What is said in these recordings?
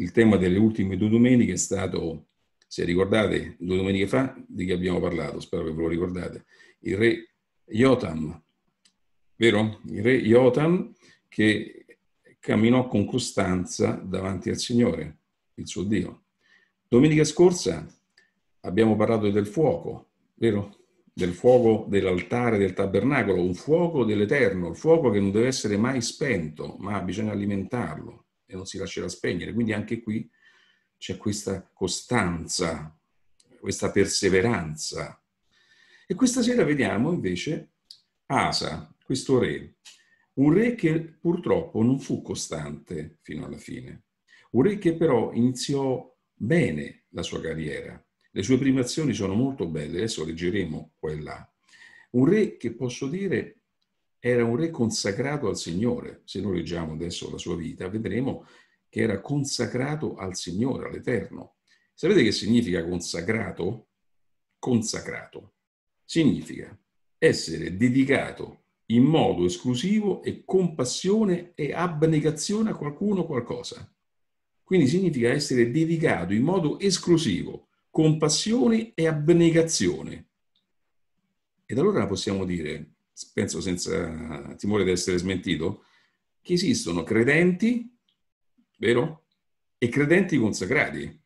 il tema delle ultime due domeniche è stato, se ricordate, due domeniche fa di che abbiamo parlato, spero che ve lo ricordate, il re Jotam, vero? Il re Jotam che camminò con costanza davanti al Signore, il suo Dio. Domenica scorsa abbiamo parlato del fuoco, vero? Del fuoco dell'altare del tabernacolo, un fuoco dell'Eterno, il fuoco che non deve essere mai spento, ma bisogna alimentarlo e non si lascerà spegnere. Quindi anche qui c'è questa costanza, questa perseveranza. E questa sera vediamo invece Asa, questo re, un re che purtroppo non fu costante fino alla fine, un re che però iniziò bene la sua carriera. Le sue prime azioni sono molto belle, adesso leggeremo quella. Un re che posso dire era un re consacrato al Signore. Se noi leggiamo adesso la sua vita, vedremo che era consacrato al Signore, all'Eterno. Sapete che significa consacrato? Consacrato. Significa essere dedicato in modo esclusivo e con passione e abnegazione a qualcuno o qualcosa. Quindi significa essere dedicato in modo esclusivo, con passione e abnegazione. Ed allora possiamo dire, penso senza timore di essere smentito, che esistono credenti, vero? E credenti consacrati,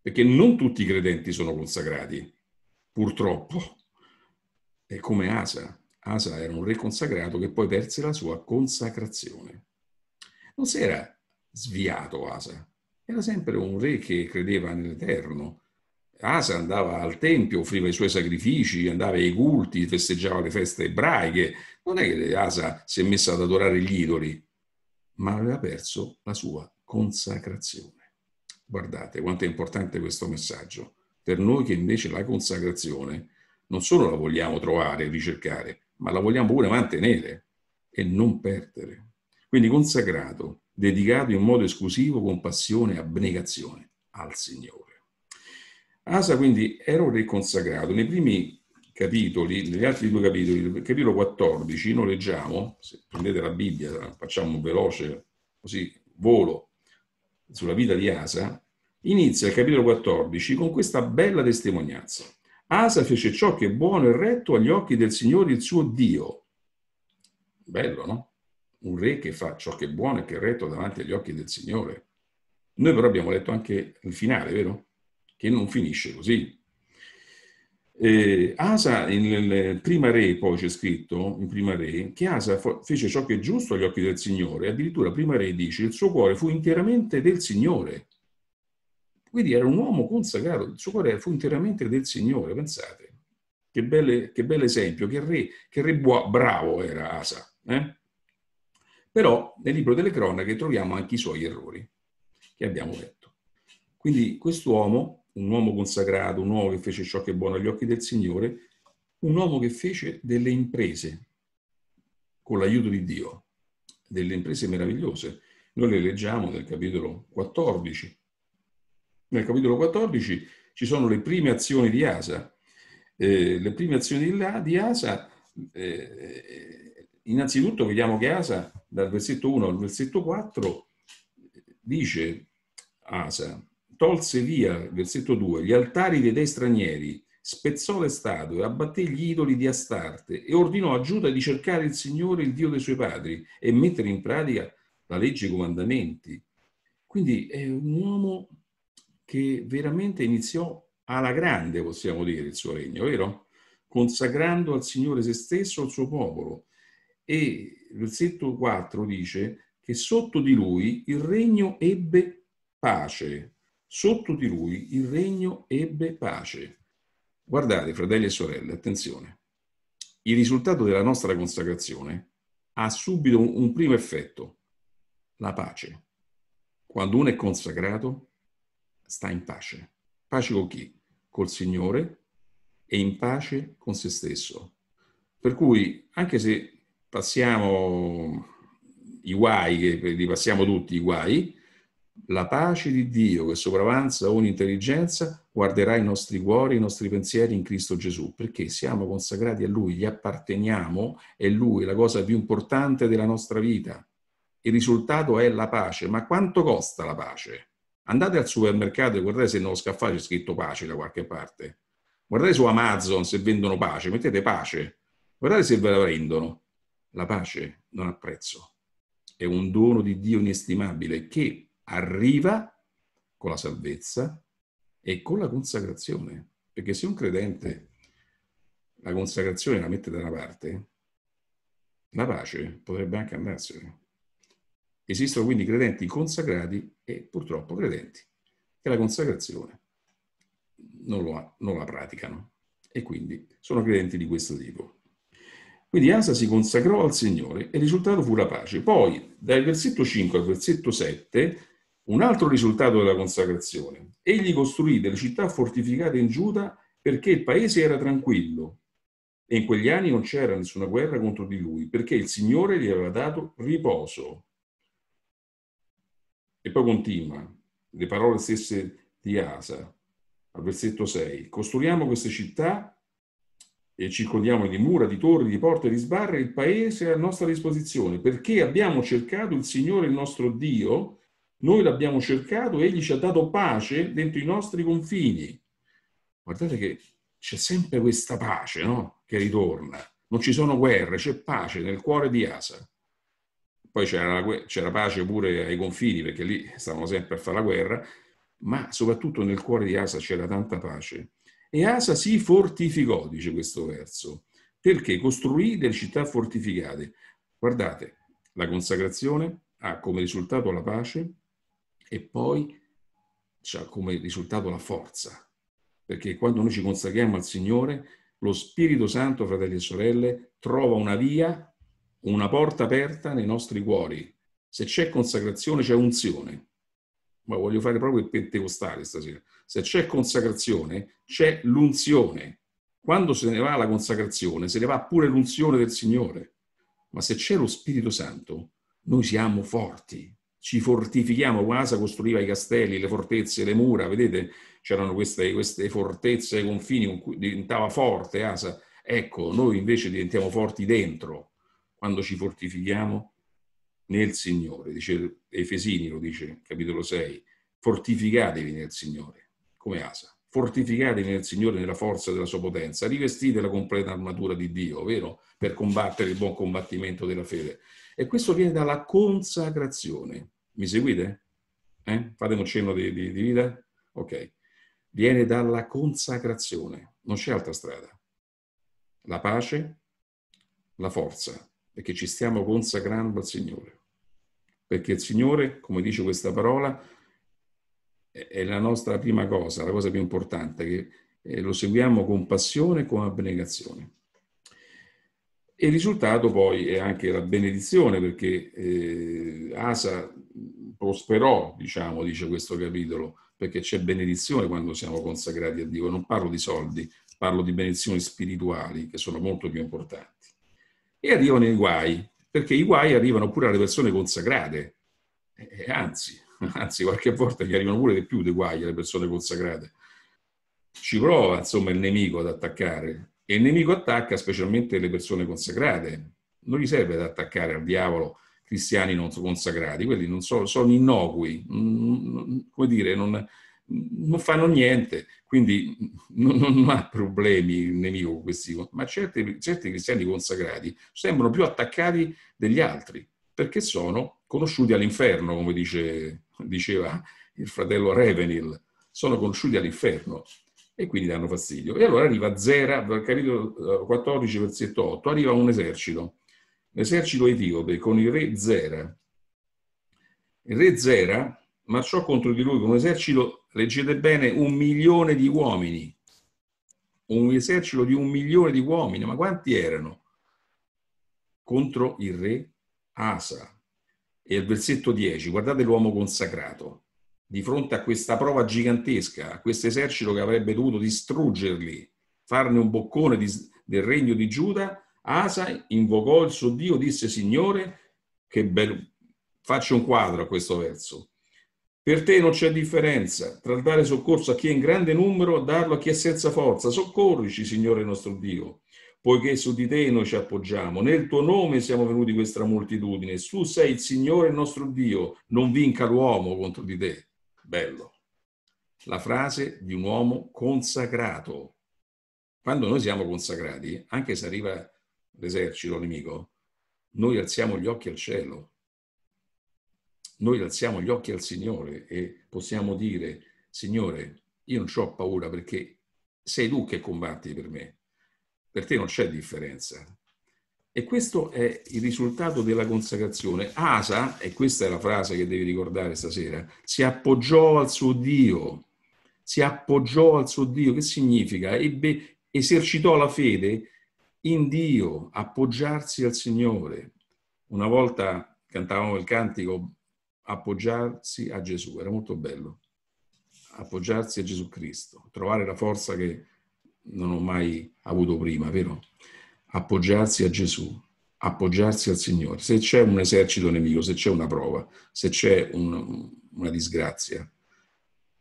perché non tutti i credenti sono consacrati, purtroppo. È come Asa. Asa era un re consacrato che poi perse la sua consacrazione. Non si era sviato Asa, era sempre un re che credeva nell'Eterno, Asa andava al tempio, offriva i suoi sacrifici, andava ai culti, festeggiava le feste ebraiche. Non è che Asa si è messa ad adorare gli idoli, ma aveva perso la sua consacrazione. Guardate quanto è importante questo messaggio per noi che invece la consacrazione non solo la vogliamo trovare, e ricercare, ma la vogliamo pure mantenere e non perdere. Quindi consacrato, dedicato in modo esclusivo con passione e abnegazione al Signore. Asa quindi era un re consacrato. Nei primi capitoli, negli altri due capitoli, il capitolo 14, noi leggiamo, se prendete la Bibbia, facciamo un veloce così, volo sulla vita di Asa, inizia il capitolo 14 con questa bella testimonianza. Asa fece ciò che è buono e retto agli occhi del Signore, il suo Dio. Bello, no? Un re che fa ciò che è buono e che è retto davanti agli occhi del Signore. Noi però abbiamo letto anche il finale, vero? che non finisce così. Eh, Asa, in prima re, poi c'è scritto, in prima re, che Asa fece ciò che è giusto agli occhi del Signore. Addirittura prima re dice, il suo cuore fu interamente del Signore. Quindi era un uomo consacrato, il suo cuore fu interamente del Signore, pensate. Che, belle, che bel esempio, che re, che re buo, bravo era Asa. Eh? Però nel libro delle cronache troviamo anche i suoi errori, che abbiamo letto. Quindi quest'uomo un uomo consacrato, un uomo che fece ciò che è buono agli occhi del Signore, un uomo che fece delle imprese con l'aiuto di Dio, delle imprese meravigliose. Noi le leggiamo nel capitolo 14. Nel capitolo 14 ci sono le prime azioni di Asa. Eh, le prime azioni di, Asa, eh, innanzitutto vediamo che Asa, dal versetto 1 al versetto 4, dice Asa, tolse via, versetto 2, gli altari dei dei stranieri, spezzò le statue, abbatté gli idoli di Astarte e ordinò a Giuda di cercare il Signore, il Dio dei suoi padri, e mettere in pratica la legge e i comandamenti. Quindi è un uomo che veramente iniziò alla grande, possiamo dire, il suo regno, vero? Consacrando al Signore se stesso, al suo popolo. E versetto 4 dice che sotto di lui il regno ebbe pace, Sotto di lui il regno ebbe pace. Guardate, fratelli e sorelle, attenzione. Il risultato della nostra consacrazione ha subito un primo effetto, la pace. Quando uno è consacrato, sta in pace. Pace con chi? Col Signore e in pace con se stesso. Per cui, anche se passiamo i guai, che li passiamo tutti i guai, la pace di Dio che sopravanza ogni intelligenza guarderà i nostri cuori, i nostri pensieri in Cristo Gesù, perché siamo consacrati a Lui, gli apparteniamo, è Lui la cosa più importante della nostra vita. Il risultato è la pace. Ma quanto costa la pace? Andate al supermercato e guardate se nello scaffale c'è scritto pace da qualche parte. Guardate su Amazon se vendono pace, mettete pace. Guardate se ve la vendono. La pace non ha prezzo. È un dono di Dio inestimabile che arriva con la salvezza e con la consacrazione. Perché se un credente la consacrazione la mette da una parte, la pace potrebbe anche andarsene. Esistono quindi credenti consacrati e purtroppo credenti che la consacrazione non, lo, non la praticano e quindi sono credenti di questo tipo. Quindi Asa si consacrò al Signore e il risultato fu la pace. Poi, dal versetto 5 al versetto 7, un altro risultato della consacrazione. Egli costruì delle città fortificate in Giuda perché il paese era tranquillo e in quegli anni non c'era nessuna guerra contro di lui perché il Signore gli aveva dato riposo. E poi continua, le parole stesse di Asa, al versetto 6. Costruiamo queste città e circondiamo di mura, di torri, di porte, di sbarre, il paese è a nostra disposizione perché abbiamo cercato il Signore, il nostro Dio, noi l'abbiamo cercato egli ci ha dato pace dentro i nostri confini. Guardate che c'è sempre questa pace no? che ritorna. Non ci sono guerre, c'è pace nel cuore di Asa. Poi c'era, c'era pace pure ai confini, perché lì stavano sempre a fare la guerra, ma soprattutto nel cuore di Asa c'era tanta pace. E Asa si fortificò, dice questo verso, perché costruì delle città fortificate. Guardate, la consacrazione ha come risultato la pace, e poi ha come risultato la forza, perché quando noi ci consacriamo al Signore, lo Spirito Santo, fratelli e sorelle, trova una via, una porta aperta nei nostri cuori. Se c'è consacrazione c'è unzione. Ma voglio fare proprio il pentecostale stasera. Se c'è consacrazione c'è l'unzione. Quando se ne va la consacrazione, se ne va pure l'unzione del Signore. Ma se c'è lo Spirito Santo, noi siamo forti, ci fortifichiamo, Guasa costruiva i castelli, le fortezze, le mura, vedete c'erano queste, queste fortezze ai confini con cui diventava forte Asa. Ecco, noi invece diventiamo forti dentro quando ci fortifichiamo nel Signore, dice Efesini, lo dice capitolo 6, fortificatevi nel Signore, come Asa fortificati nel Signore nella forza della sua potenza, rivestite la completa armatura di Dio, vero? Per combattere il buon combattimento della fede. E questo viene dalla consacrazione. Mi seguite? Eh? Fatemi un cenno di, di, di vita? Ok. Viene dalla consacrazione, non c'è altra strada. La pace, la forza, perché ci stiamo consacrando al Signore. Perché il Signore, come dice questa parola, è la nostra prima cosa, la cosa più importante, che eh, lo seguiamo con passione e con abnegazione. E il risultato poi è anche la benedizione, perché eh, Asa prosperò, diciamo, dice questo capitolo, perché c'è benedizione quando siamo consacrati a Dio. Non parlo di soldi, parlo di benedizioni spirituali, che sono molto più importanti. E arrivano i guai, perché i guai arrivano pure alle persone consacrate, e anzi, anzi qualche volta gli arrivano pure di più di guai alle persone consacrate. Ci prova insomma il nemico ad attaccare e il nemico attacca specialmente le persone consacrate. Non gli serve ad attaccare al diavolo cristiani non consacrati, quelli non so, sono innocui, come dire, non, non fanno niente, quindi non, non, ha problemi il nemico questi, ma certi, certi cristiani consacrati sembrano più attaccati degli altri perché sono conosciuti all'inferno, come dice diceva il fratello Revenil, sono conosciuti all'inferno e quindi danno fastidio. E allora arriva Zera, dal capitolo 14, eh, versetto 8, arriva un esercito, l'esercito etiope con il re Zera. Il re Zera marciò contro di lui con un esercito, leggete bene, un milione di uomini. Un esercito di un milione di uomini, ma quanti erano? Contro il re Asa e al versetto 10, guardate l'uomo consacrato, di fronte a questa prova gigantesca, a questo esercito che avrebbe dovuto distruggerli, farne un boccone di, del regno di Giuda, Asa invocò il suo Dio, disse Signore, che bello, faccio un quadro a questo verso. Per te non c'è differenza tra dare soccorso a chi è in grande numero e darlo a chi è senza forza. Soccorrici, Signore nostro Dio poiché su di te noi ci appoggiamo. Nel tuo nome siamo venuti questa moltitudine. Tu sei il Signore il nostro Dio, non vinca l'uomo contro di te. Bello. La frase di un uomo consacrato. Quando noi siamo consacrati, anche se arriva l'esercito nemico, noi alziamo gli occhi al cielo. Noi alziamo gli occhi al Signore e possiamo dire, Signore, io non ho paura perché sei tu che combatti per me per te non c'è differenza. E questo è il risultato della consacrazione. Asa, e questa è la frase che devi ricordare stasera, si appoggiò al suo Dio, si appoggiò al suo Dio, che significa? Ebbe, esercitò la fede in Dio, appoggiarsi al Signore. Una volta cantavamo il cantico appoggiarsi a Gesù, era molto bello, appoggiarsi a Gesù Cristo, trovare la forza che non ho mai avuto prima, vero? Appoggiarsi a Gesù, appoggiarsi al Signore. Se c'è un esercito nemico, se c'è una prova, se c'è un, una disgrazia,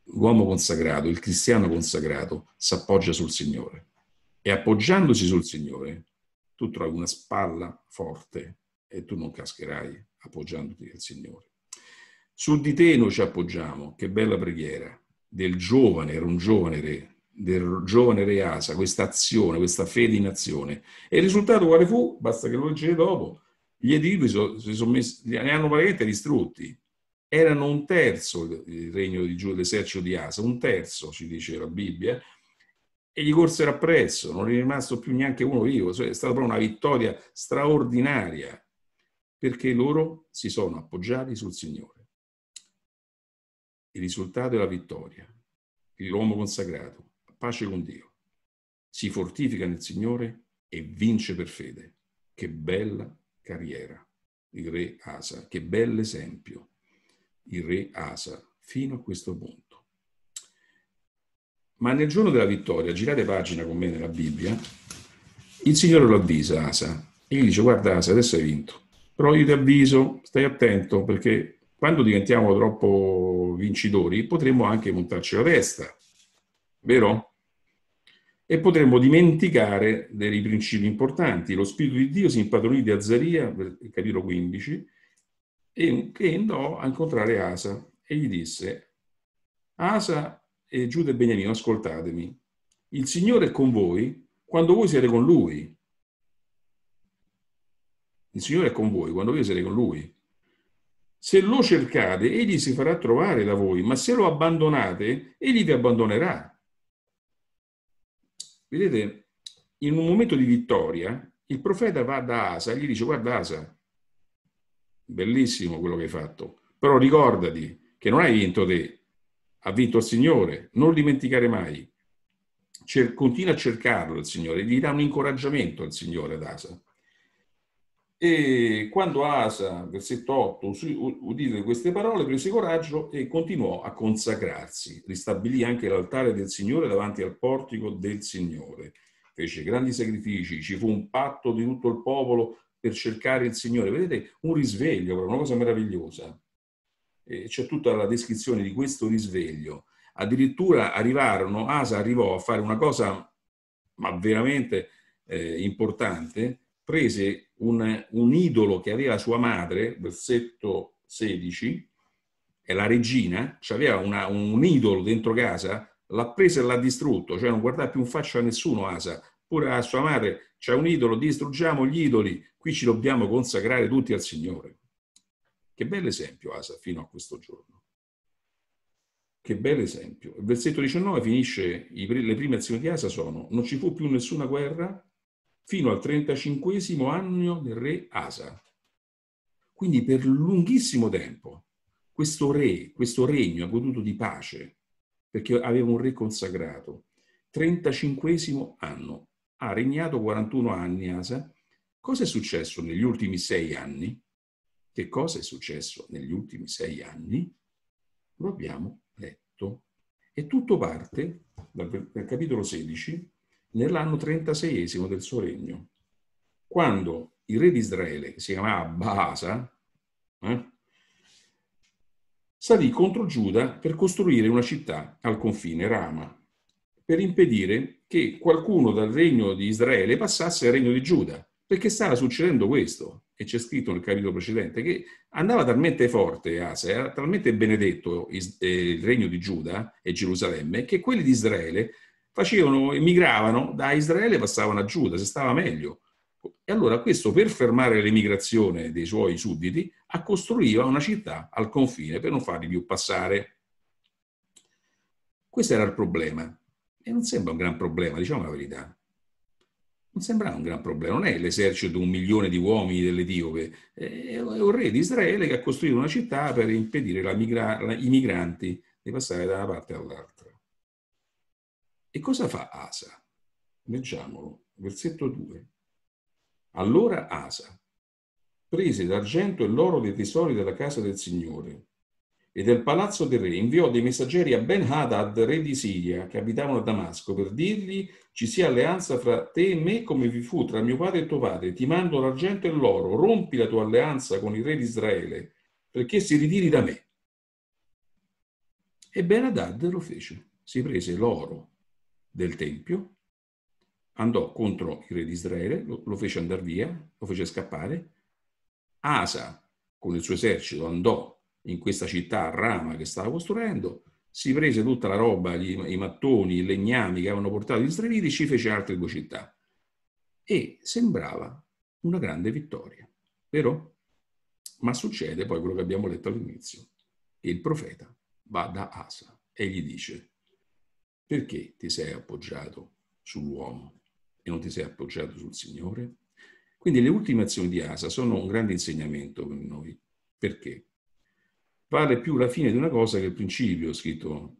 l'uomo consacrato, il cristiano consacrato, si appoggia sul Signore. E appoggiandosi sul Signore, tu trovi una spalla forte e tu non cascherai appoggiandoti al Signore. Su di te noi ci appoggiamo, che bella preghiera, del giovane, era un giovane re, del giovane Re Asa, questa azione, questa fede in azione. E il risultato quale fu? Basta che lo leggete dopo. Gli edifici so, si sono messi, li hanno praticamente distrutti. Erano un terzo il regno di Giuda, l'esercito di Asa, un terzo, ci dice la Bibbia, e gli corsero appresso, non è rimasto più neanche uno vivo, cioè, è stata proprio una vittoria straordinaria, perché loro si sono appoggiati sul Signore. Il risultato è la vittoria, l'uomo consacrato, pace con Dio. Si fortifica nel Signore e vince per fede. Che bella carriera il re Asa, che bell'esempio il re Asa fino a questo punto. Ma nel giorno della vittoria, girate pagina con me nella Bibbia, il Signore lo avvisa Asa e gli dice guarda Asa, adesso hai vinto, però io ti avviso, stai attento perché quando diventiamo troppo vincitori potremmo anche montarci la testa, vero? e potremmo dimenticare dei principi importanti. Lo Spirito di Dio si impadronì di Azzaria, capitolo 15, e che andò a incontrare Asa e gli disse, Asa e Giuda e Beniamino, ascoltatemi, il Signore è con voi quando voi siete con Lui. Il Signore è con voi quando voi siete con Lui. Se lo cercate, Egli si farà trovare da voi, ma se lo abbandonate, Egli vi abbandonerà. Vedete, in un momento di vittoria, il profeta va da Asa e gli dice, guarda Asa, bellissimo quello che hai fatto, però ricordati che non hai vinto te, ha vinto il Signore, non dimenticare mai. Cer- continua a cercarlo il Signore, gli dà un incoraggiamento al Signore ad Asa. E quando Asa, versetto 8, udite queste parole, prese coraggio e continuò a consacrarsi. Ristabilì anche l'altare del Signore davanti al portico del Signore. Fece grandi sacrifici, ci fu un patto di tutto il popolo per cercare il Signore. Vedete, un risveglio, una cosa meravigliosa. C'è tutta la descrizione di questo risveglio. Addirittura arrivarono, Asa arrivò a fare una cosa, ma veramente eh, importante, prese un, un idolo che aveva sua madre, versetto 16, e la regina, aveva una, un idolo dentro casa, l'ha presa e l'ha distrutto, cioè non guardava più in faccia a nessuno Asa, pure a sua madre c'è un idolo, distruggiamo gli idoli, qui ci dobbiamo consacrare tutti al Signore. Che esempio Asa fino a questo giorno. Che esempio. Il versetto 19 finisce, le prime azioni di Asa sono, non ci fu più nessuna guerra fino al 35 anno del re Asa. Quindi per lunghissimo tempo questo re, questo regno ha goduto di pace, perché aveva un re consacrato. 35 anno, ha regnato 41 anni Asa. Cosa è successo negli ultimi sei anni? Che cosa è successo negli ultimi sei anni? Lo abbiamo letto. E tutto parte dal, dal capitolo 16 nell'anno 36 del suo regno, quando il re di Israele, che si chiamava Baasa, eh, salì contro Giuda per costruire una città al confine Rama, per impedire che qualcuno dal regno di Israele passasse al regno di Giuda, perché stava succedendo questo, e c'è scritto nel capitolo precedente, che andava talmente forte Asa, era talmente benedetto eh, il regno di Giuda e Gerusalemme, che quelli di Israele facevano, emigravano da Israele, passavano a Giuda, se stava meglio. E allora questo, per fermare l'emigrazione dei suoi sudditi, costruiva una città al confine per non farli più passare. Questo era il problema. E non sembra un gran problema, diciamo la verità. Non sembrava un gran problema, non è l'esercito di un milione di uomini dell'Etiope, è un re di Israele che ha costruito una città per impedire migra- i migranti di passare da una parte all'altra. E cosa fa Asa? Leggiamolo, versetto 2. Allora Asa prese l'argento e l'oro dei tesori della casa del Signore e del palazzo del re inviò dei messaggeri a Ben-Hadad, re di Siria, che abitavano a Damasco, per dirgli ci sia alleanza fra te e me come vi fu tra mio padre e tuo padre, ti mando l'argento e l'oro, rompi la tua alleanza con il re di Israele, perché si ritiri da me. E Ben-Hadad lo fece, si prese l'oro, del Tempio, andò contro il re di Israele, lo, lo fece andare via, lo fece scappare. Asa, con il suo esercito, andò in questa città a Rama che stava costruendo, si prese tutta la roba, gli, i mattoni, i legnami che avevano portato gli israeliti, ci fece altre due città. E sembrava una grande vittoria, vero? Ma succede poi quello che abbiamo letto all'inizio. Il profeta va da Asa e gli dice, perché ti sei appoggiato sull'uomo e non ti sei appoggiato sul Signore? Quindi le ultime azioni di Asa sono un grande insegnamento per noi. Perché? Vale più la fine di una cosa che il principio scritto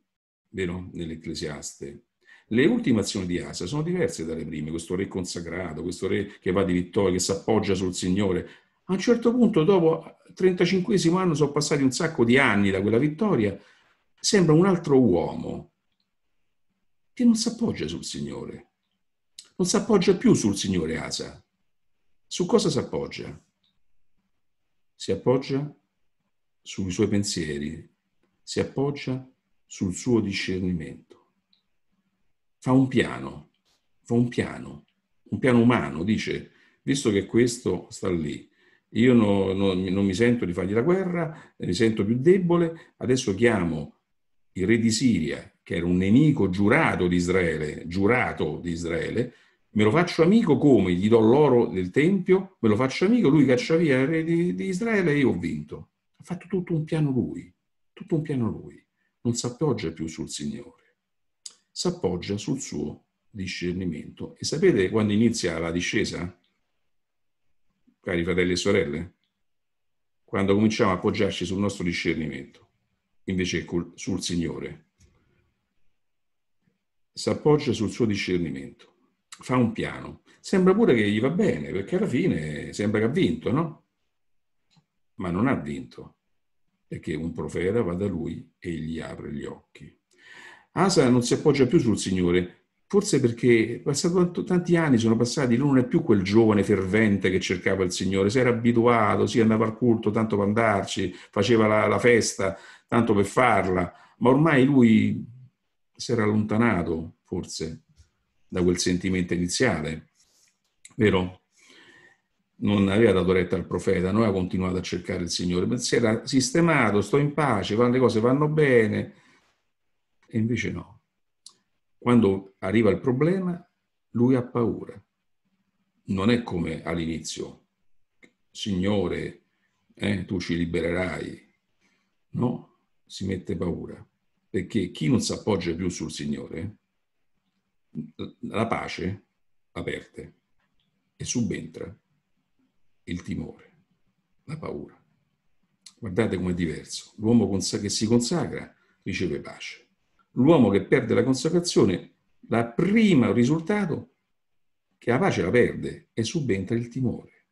vero, nell'Ecclesiaste. Le ultime azioni di Asa sono diverse dalle prime, questo re consacrato, questo re che va di vittoria, che si appoggia sul Signore. A un certo punto, dopo il 35 anno, sono passati un sacco di anni da quella vittoria, sembra un altro uomo, che non si appoggia sul Signore. Non si appoggia più sul Signore Asa. Su cosa si appoggia? Si appoggia sui suoi pensieri, si appoggia sul suo discernimento. Fa un piano, fa un piano, un piano umano, dice, visto che questo sta lì, io no, no, non mi sento di fargli la guerra, mi sento più debole, adesso chiamo il re di Siria che era un nemico giurato di Israele, giurato di Israele, me lo faccio amico come? Gli do l'oro del Tempio, me lo faccio amico, lui caccia via il re di, di Israele e io ho vinto. Ha fatto tutto un piano lui, tutto un piano lui. Non si appoggia più sul Signore, si appoggia sul suo discernimento. E sapete quando inizia la discesa? Cari fratelli e sorelle, quando cominciamo a appoggiarci sul nostro discernimento, invece sul Signore si appoggia sul suo discernimento, fa un piano. Sembra pure che gli va bene, perché alla fine sembra che ha vinto, no? Ma non ha vinto, perché un profeta va da lui e gli apre gli occhi. Asa non si appoggia più sul Signore, forse perché passato tanti anni sono passati, lui non è più quel giovane fervente che cercava il Signore, si era abituato, si andava al culto tanto per andarci, faceva la, la festa tanto per farla, ma ormai lui si era allontanato forse da quel sentimento iniziale, vero? Non aveva dato retta al profeta, non aveva continuato a cercare il Signore, ma si era sistemato, sto in pace, le cose vanno bene, e invece no. Quando arriva il problema, lui ha paura. Non è come all'inizio, Signore, eh, tu ci libererai. No, si mette paura perché chi non si appoggia più sul Signore, la pace la perde e subentra il timore, la paura. Guardate com'è diverso. L'uomo che si consacra riceve pace. L'uomo che perde la consacrazione, la prima risultato che la pace la perde e subentra il timore,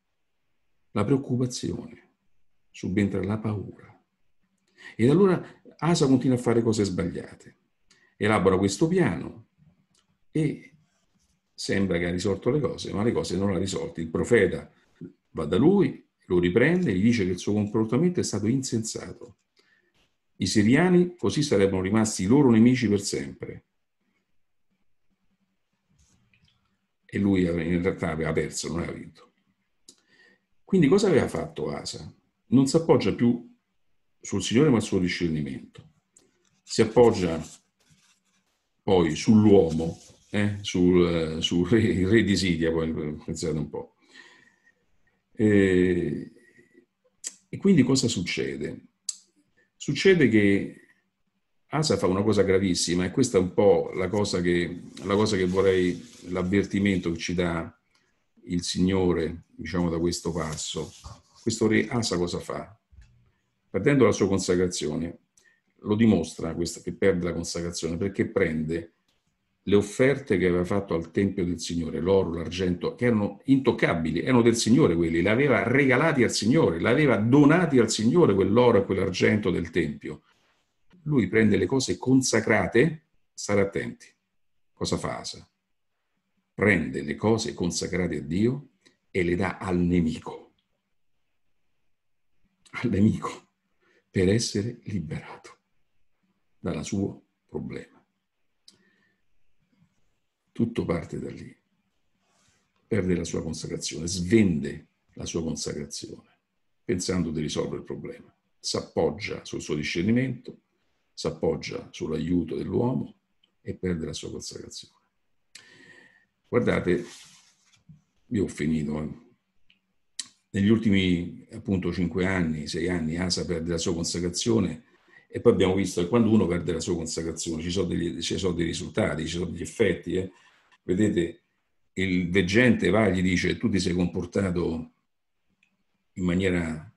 la preoccupazione, subentra la paura. Ed allora ASA continua a fare cose sbagliate, elabora questo piano e sembra che ha risolto le cose, ma le cose non le ha risolte. Il profeta va da lui, lo riprende, gli dice che il suo comportamento è stato insensato. I siriani così sarebbero rimasti i loro nemici per sempre. E lui in realtà aveva perso, non aveva vinto. Quindi cosa aveva fatto Asa? Non si appoggia più sul Signore ma sul discernimento. Si appoggia poi sull'uomo, eh, sul, eh, sul, re, re di Sidia, poi pensate un po'. E, e quindi cosa succede? Succede che Asa fa una cosa gravissima e questa è un po' la cosa che, la cosa che vorrei, l'avvertimento che ci dà il Signore, diciamo, da questo passo. Questo re Asa cosa fa? perdendo la sua consacrazione, lo dimostra questa, che perde la consacrazione perché prende le offerte che aveva fatto al Tempio del Signore, l'oro, l'argento, che erano intoccabili, erano del Signore quelli, le aveva regalati al Signore, le aveva donati al Signore quell'oro e quell'argento del Tempio. Lui prende le cose consacrate, stare attenti, cosa fa Asa? Prende le cose consacrate a Dio e le dà al nemico. Al nemico per essere liberato dal suo problema. Tutto parte da lì. Perde la sua consacrazione, svende la sua consacrazione, pensando di risolvere il problema. S'appoggia sul suo discernimento, s'appoggia sull'aiuto dell'uomo e perde la sua consacrazione. Guardate, io ho finito, eh negli ultimi appunto 5 anni, 6 anni, ASA perde la sua consacrazione e poi abbiamo visto che quando uno perde la sua consacrazione ci sono, degli, ci sono dei risultati, ci sono degli effetti. Eh. Vedete, il veggente va gli dice tu ti sei comportato in maniera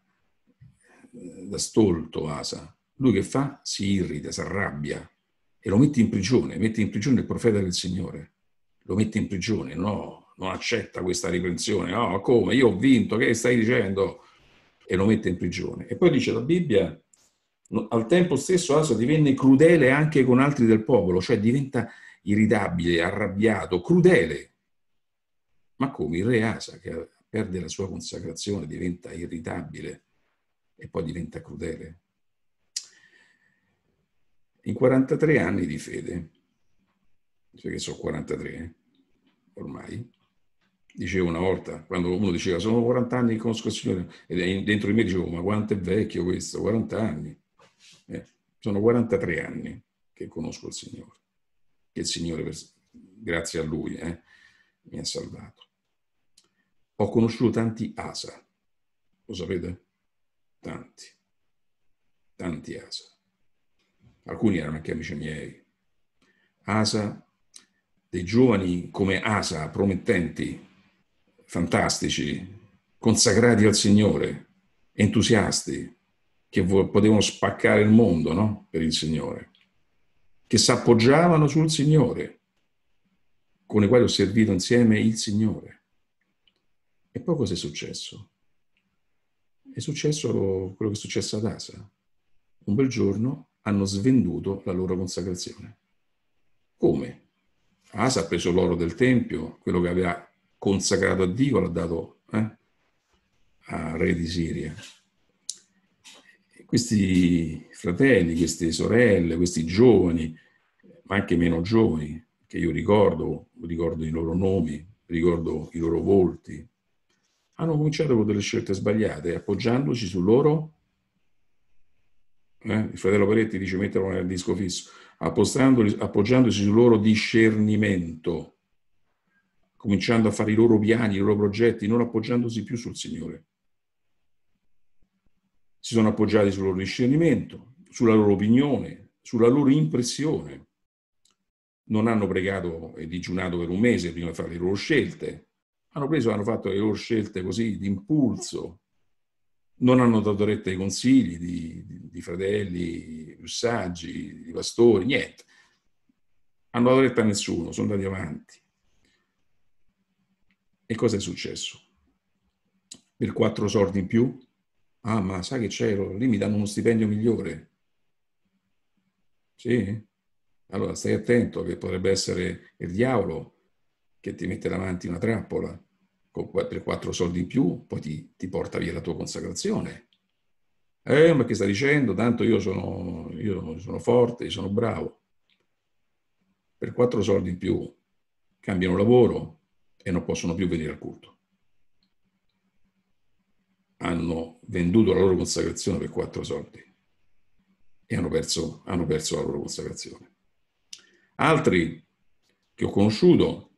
eh, da stolto Asa. Lui che fa? Si irrita, si arrabbia e lo mette in prigione, mette in prigione il profeta del Signore. Lo mette in prigione, no, non accetta questa riprensione. No, oh, ah, come? Io ho vinto, che stai dicendo? E lo mette in prigione. E poi dice la Bibbia, al tempo stesso Asa divenne crudele anche con altri del popolo, cioè diventa irritabile, arrabbiato, crudele. Ma come il re Asa, che perde la sua consacrazione, diventa irritabile e poi diventa crudele? In 43 anni di fede, che sono 43 ormai, dicevo una volta, quando uno diceva sono 40 anni che conosco il Signore, e dentro di me dicevo ma quanto è vecchio questo, 40 anni. Eh, sono 43 anni che conosco il Signore, che il Signore, per, grazie a Lui, eh, mi ha salvato. Ho conosciuto tanti Asa, lo sapete? Tanti, tanti Asa. Alcuni erano anche amici miei. Asa, dei giovani come Asa, promettenti, fantastici, consacrati al Signore, entusiasti, che potevano spaccare il mondo no? per il Signore, che si appoggiavano sul Signore, con i quali ho servito insieme il Signore. E poi cosa è successo? È successo quello che è successo ad Asa. Un bel giorno hanno svenduto la loro consacrazione. Come? Asa ha preso l'oro del Tempio, quello che aveva consacrato a Dio, l'ha dato eh, al re di Siria. Questi fratelli, queste sorelle, questi giovani, ma anche meno giovani, che io ricordo, ricordo i loro nomi, ricordo i loro volti, hanno cominciato con delle scelte sbagliate, appoggiandoci su loro. Eh, il fratello Paretti dice metterlo nel disco fisso, appoggiandosi su loro discernimento cominciando a fare i loro piani, i loro progetti, non appoggiandosi più sul Signore. Si sono appoggiati sul loro discernimento, sulla loro opinione, sulla loro impressione. Non hanno pregato e digiunato per un mese prima di fare le loro scelte. Hanno preso hanno fatto le loro scelte così d'impulso. Non hanno dato retta ai consigli di, di, di fratelli saggi, di pastori, niente. Hanno dato retta a nessuno, sono andati avanti e cosa è successo? Per quattro soldi in più? Ah, ma sai che c'è? Lì mi danno uno stipendio migliore. Sì? Allora stai attento che potrebbe essere il diavolo che ti mette davanti una trappola con, per quattro soldi in più, poi ti, ti, porta via la tua consacrazione. Eh, ma che sta dicendo? Tanto io sono, io sono forte, sono bravo. Per quattro soldi in più cambiano lavoro, e non possono più venire al culto. Hanno venduto la loro consacrazione per quattro soldi e hanno perso, hanno perso la loro consacrazione. Altri che ho conosciuto,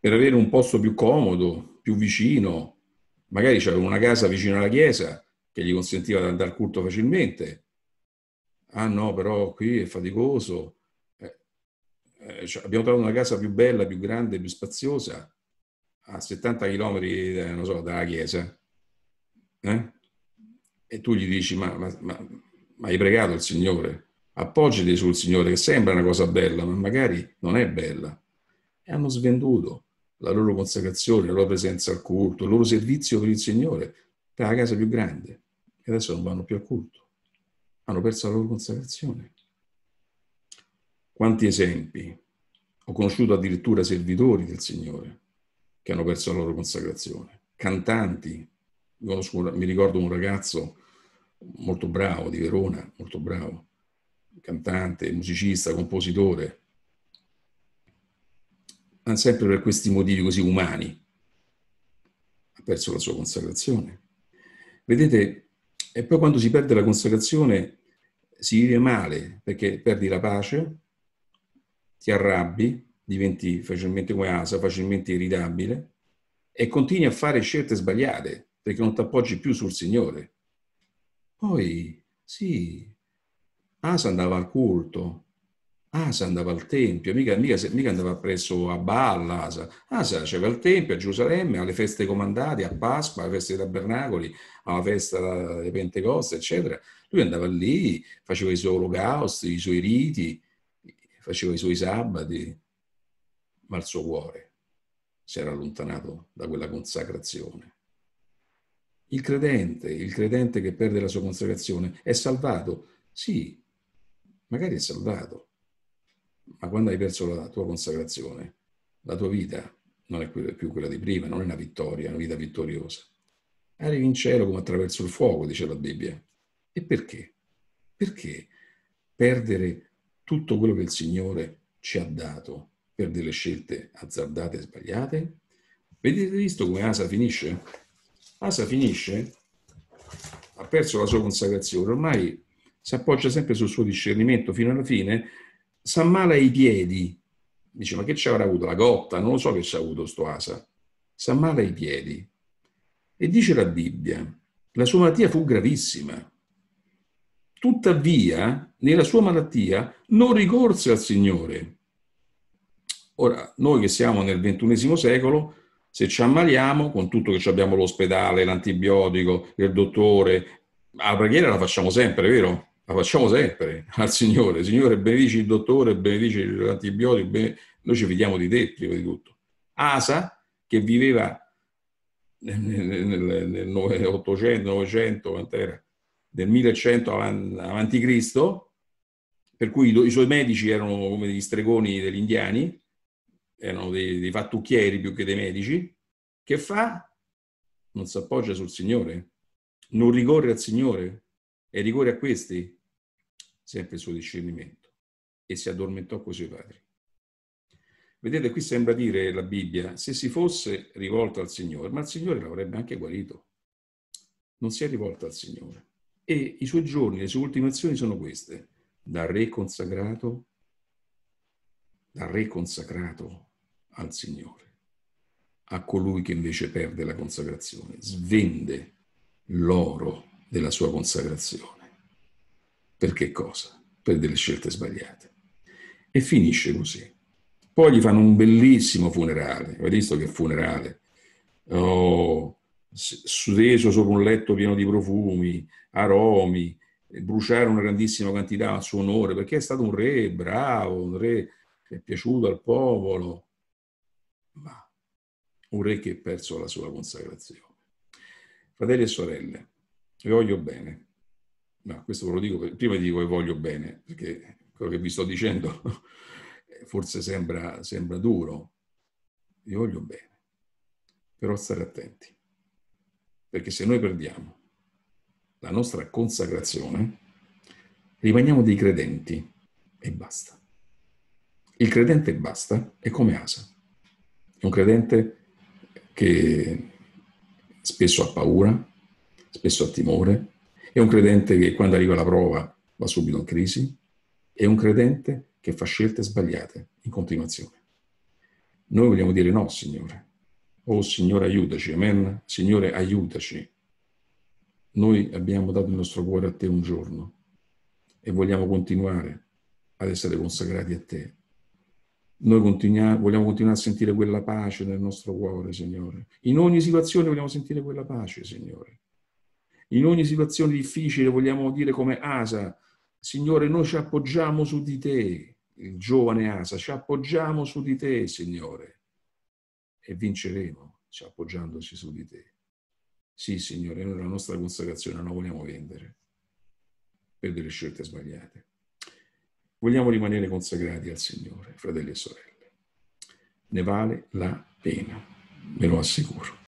per avere un posto più comodo, più vicino, magari c'aveva una casa vicino alla chiesa che gli consentiva di andare al culto facilmente. Ah no, però qui è faticoso. Eh, eh, cioè, abbiamo trovato una casa più bella, più grande, più spaziosa, a 70 km eh, so, dalla chiesa eh? e tu gli dici ma, ma, ma, ma, hai pregato il Signore, appoggiti sul Signore che sembra una cosa bella ma magari non è bella e hanno svenduto la loro consacrazione, la loro presenza al culto, il loro servizio per il Signore dalla casa più grande e adesso non vanno più al culto, hanno perso la loro consacrazione. Quanti esempi? Ho conosciuto addirittura servitori del Signore che hanno perso la loro consacrazione, cantanti, mi ricordo un ragazzo molto bravo di Verona, molto bravo, cantante, musicista, compositore, ma sempre per questi motivi così umani ha perso la sua consacrazione. Vedete, e poi quando si perde la consacrazione si vive male perché perdi la pace, ti arrabbi, diventi facilmente come ASA, facilmente irritabile e continui a fare scelte sbagliate perché non ti appoggi più sul Signore. Poi, sì, Asa andava al culto, Asa andava al tempio, mica, mica, mica andava presso a Baal Asa. Asa c'era al tempio, a Gerusalemme, alle feste comandate, a Pasqua, alle feste dei tabernacoli, alla festa delle Pentecoste, eccetera. Lui andava lì, faceva i suoi olocausti, i suoi riti, faceva i suoi sabati, ma il suo cuore si era allontanato da quella consacrazione. Il credente, il credente che perde la sua consacrazione, è salvato? Sì, magari è salvato, ma quando hai perso la tua consacrazione, la tua vita non è più quella di prima, non è una vittoria, una vita vittoriosa. Arrivi in cielo come attraverso il fuoco, dice la Bibbia. E perché? Perché perdere tutto quello che il Signore ci ha dato per delle scelte azzardate e sbagliate? Vedete visto come Asa finisce? Asa finisce, ha perso la sua consacrazione, ormai si appoggia sempre sul suo discernimento fino alla fine, si ammala i piedi, dice ma che ci avrà avuto la gotta? Non lo so che ci ha avuto sto Asa, si ammala i piedi. E dice la Bibbia, la sua malattia fu gravissima. Tuttavia, nella sua malattia non ricorse al Signore, Ora, noi che siamo nel ventunesimo secolo, se ci ammaliamo, con tutto che abbiamo l'ospedale, l'antibiotico, il dottore, la preghiera la facciamo sempre, vero? La facciamo sempre al Signore. Signore, benedici il dottore, benedici l'antibiotico, ben... noi ci fidiamo di te prima di tutto. Asa, che viveva nel, nel 800, 900, quant'era? Nel 1100 avanti Cristo, per cui i suoi medici erano come degli stregoni degli indiani, erano dei, dei fattucchieri più che dei medici, che fa? Non si appoggia sul Signore, non ricorre al Signore e ricorre a questi, sempre il suo discernimento, e si addormentò con i suoi padri. Vedete, qui sembra dire la Bibbia, se si fosse rivolto al Signore, ma il Signore l'avrebbe anche guarito. Non si è rivolto al Signore. E i suoi giorni, le sue ultimazioni sono queste, Dal re consacrato, dal re consacrato al Signore. A colui che invece perde la consacrazione, svende l'oro della sua consacrazione. Per che cosa? Per delle scelte sbagliate. E finisce così. Poi gli fanno un bellissimo funerale. hai visto che funerale? Oh, sudeso sopra un letto pieno di profumi, aromi, bruciare una grandissima quantità a suo onore, perché è stato un re bravo, un re che è piaciuto al popolo, ma un re che ha perso la sua consacrazione. Fratelli e sorelle, vi voglio bene. No, questo ve lo dico, per, prima dico che voglio bene, perché quello che vi sto dicendo forse sembra, sembra duro. Vi voglio bene, però stare attenti, perché se noi perdiamo la nostra consacrazione, rimaniamo dei credenti e basta. Il credente basta è come Asa. È un credente che spesso ha paura, spesso ha timore, è un credente che quando arriva la prova va subito in crisi, è un credente che fa scelte sbagliate in continuazione. Noi vogliamo dire no, Signore. Oh Signore, aiutaci, amen. Signore, aiutaci. Noi abbiamo dato il nostro cuore a te un giorno e vogliamo continuare ad essere consacrati a te noi continua, vogliamo continuare a sentire quella pace nel nostro cuore, Signore. In ogni situazione vogliamo sentire quella pace, Signore. In ogni situazione difficile vogliamo dire come Asa, Signore, noi ci appoggiamo su di te, il giovane Asa, ci appoggiamo su di te, Signore, e vinceremo ci appoggiandoci su di te. Sì, Signore, noi la nostra consacrazione non la vogliamo vendere per delle scelte sbagliate. Vogliamo rimanere consacrati al Signore, fratelli e sorelle. Ne vale la pena, ve lo assicuro.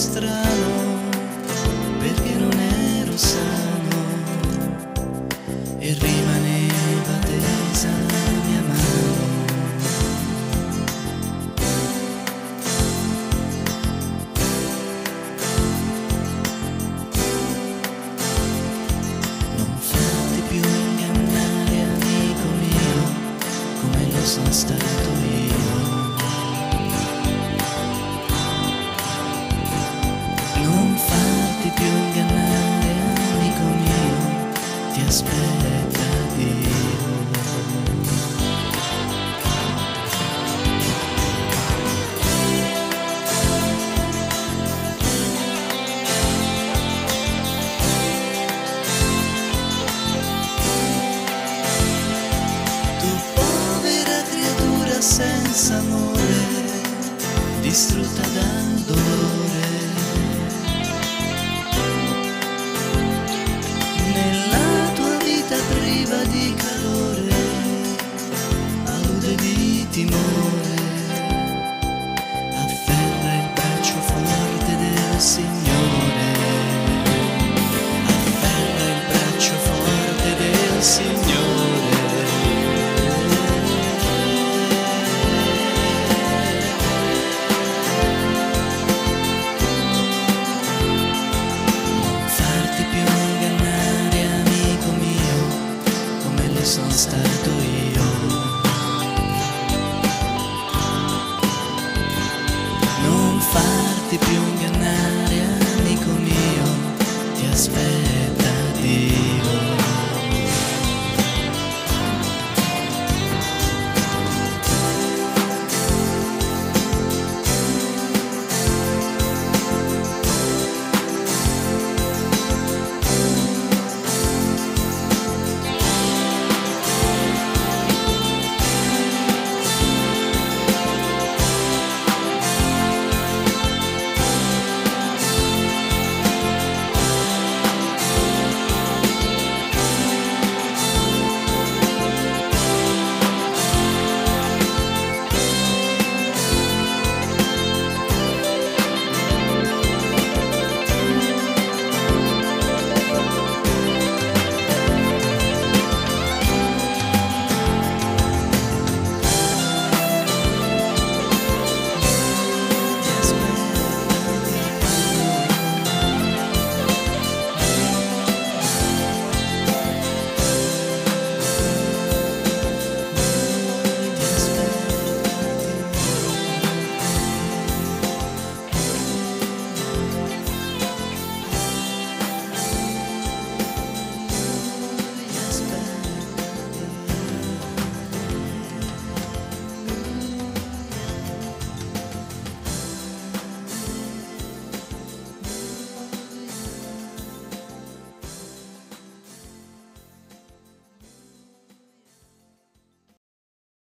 estranho.